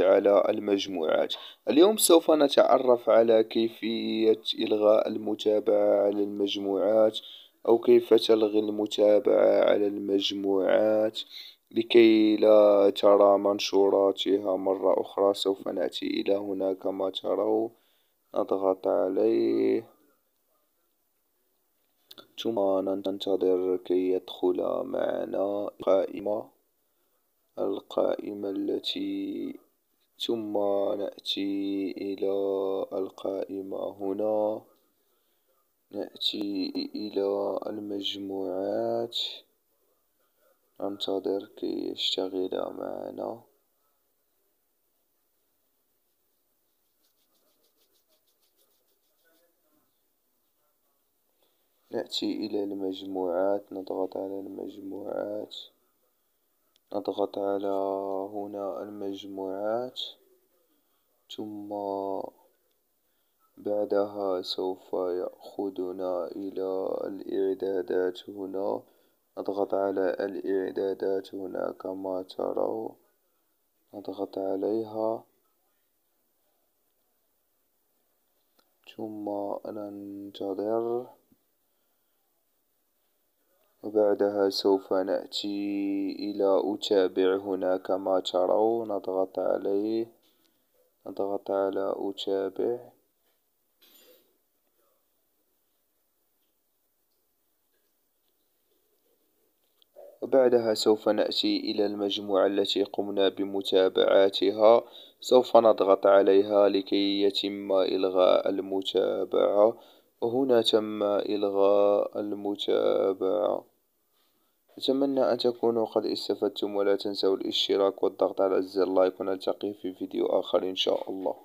على المجموعات اليوم سوف نتعرف على كيفية إلغاء المتابعة على المجموعات أو كيف تلغي المتابعة على المجموعات لكي لا ترى منشوراتها مرة أخرى سوف نأتي إلى هنا كما ترون نضغط عليه ثم ننتظر كي يدخل معنا قائمة القائمة التي ثم نأتي إلى القائمة هنا نأتي إلى المجموعات ننتظر كي يشتغل معنا نأتي إلى المجموعات نضغط على المجموعات نضغط على هنا المجموعات ثم بعدها سوف يأخذنا إلى الإعدادات هنا نضغط على الإعدادات هنا كما ترى نضغط عليها ثم ننتظر وبعدها سوف نأتي إلى أتابع هنا كما ترون نضغط عليه نضغط على أتابع وبعدها سوف نأتي إلى المجموعة التي قمنا بمتابعتها سوف نضغط عليها لكي يتم إلغاء المتابعة وهنا تم إلغاء المتابعة أتمنى أن تكونوا قد استفدتم ولا تنسوا الاشتراك والضغط على زر لايك ونلتقي في فيديو آخر إن شاء الله